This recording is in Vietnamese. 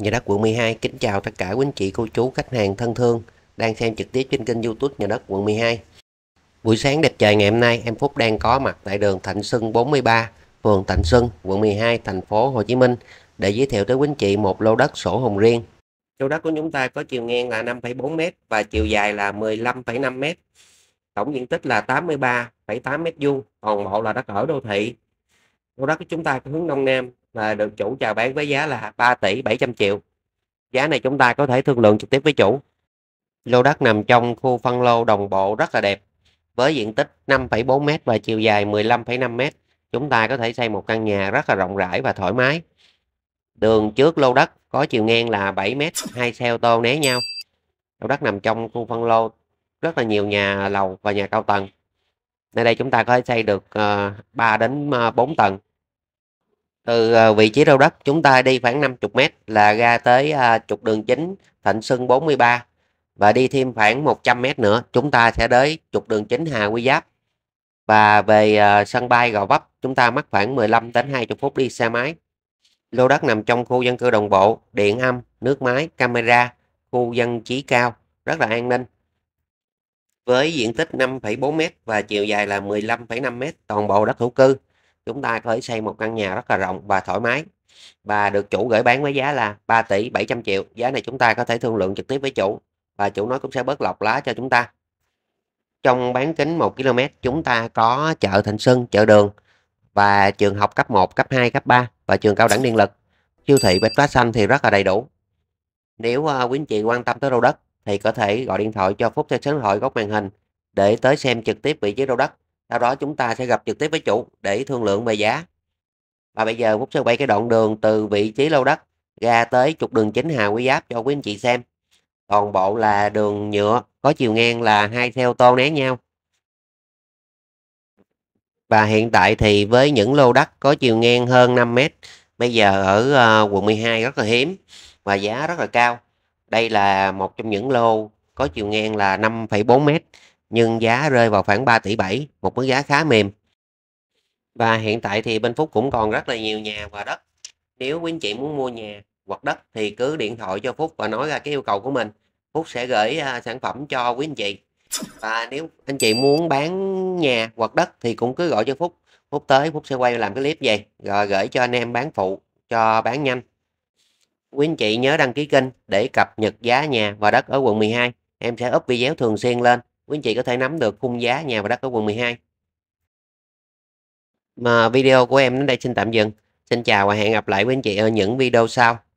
Nhà đất quận 12 kính chào tất cả quý anh chị, cô chú, khách hàng thân thương đang xem trực tiếp trên kênh youtube Nhà đất quận 12. Buổi sáng đẹp trời ngày hôm nay, em Phúc đang có mặt tại đường Thạnh Xuân 43, phường Thạnh Xuân, quận 12, thành phố Hồ Chí Minh để giới thiệu tới quý anh chị một lô đất sổ hồng riêng. Lô đất của chúng ta có chiều ngang là 5,4m và chiều dài là 15,5m. Tổng diện tích là 83,8m2, còn bộ là đất ở đô thị. Lô đất của chúng ta có hướng Đông Nam, mà được chủ chào bán với giá là 3 tỷ 700 triệu. Giá này chúng ta có thể thương lượng trực tiếp với chủ. Lô đất nằm trong khu phân lô đồng bộ rất là đẹp với diện tích 5,4m và chiều dài 15,5m. Chúng ta có thể xây một căn nhà rất là rộng rãi và thoải mái. Đường trước lô đất có chiều ngang là 7m, hai xe ô tô né nhau. Lô đất nằm trong khu phân lô rất là nhiều nhà lầu và nhà cao tầng. Nơi đây chúng ta có thể xây được 3 ờ, đến 4 ờ, tầng từ à, vị trí đầu đất chúng ta đi khoảng 50 mét là ra tới à, trục đường chính Thịnh Xuân 43 và đi thêm khoảng 100 mét nữa chúng ta sẽ tới trục đường chính Hà Quy Giáp và về à, sân bay Gò Vấp chúng ta mất khoảng 15 đến 20 phút đi xe máy lô đất nằm trong khu dân cư đồng bộ điện âm nước máy camera khu dân trí cao rất là an ninh với diện tích 5,4 m và chiều dài là 15,5 m toàn bộ đất thổ cư chúng ta có thể xây một căn nhà rất là rộng và thoải mái và được chủ gửi bán với giá là 3 tỷ 700 triệu giá này chúng ta có thể thương lượng trực tiếp với chủ và chủ nói cũng sẽ bớt lọc lá cho chúng ta trong bán kính 1 km chúng ta có chợ Thành Xuân, chợ Đường và trường học cấp 1, cấp 2, cấp 3 và trường cao đẳng điện lực. Siêu thị Bách Hóa Xanh thì rất là đầy đủ. Nếu uh, quý anh chị quan tâm tới lô đất thì có thể gọi điện thoại cho Phúc theo số điện thoại góc màn hình để tới xem trực tiếp vị trí lô đất sau đó chúng ta sẽ gặp trực tiếp với chủ để thương lượng về giá và bây giờ Phúc sẽ quay cái đoạn đường từ vị trí lô đất ra tới trục đường chính Hà Quý Giáp cho quý anh chị xem toàn bộ là đường nhựa có chiều ngang là hai xe ô tô né nhau và hiện tại thì với những lô đất có chiều ngang hơn 5 mét bây giờ ở uh, quận 12 rất là hiếm và giá rất là cao đây là một trong những lô có chiều ngang là 5,4 mét nhưng giá rơi vào khoảng 3 tỷ 7, một mức giá khá mềm. Và hiện tại thì bên Phúc cũng còn rất là nhiều nhà và đất. Nếu quý anh chị muốn mua nhà hoặc đất thì cứ điện thoại cho Phúc và nói ra cái yêu cầu của mình. Phúc sẽ gửi à, sản phẩm cho quý anh chị. Và nếu anh chị muốn bán nhà hoặc đất thì cũng cứ gọi cho Phúc. Phúc tới Phúc sẽ quay làm cái clip về rồi gửi cho anh em bán phụ cho bán nhanh. Quý anh chị nhớ đăng ký kênh để cập nhật giá nhà và đất ở quận 12. Em sẽ up video thường xuyên lên quý anh chị có thể nắm được khung giá nhà và đất ở quận 12 mà video của em đến đây xin tạm dừng xin chào và hẹn gặp lại quý anh chị ở những video sau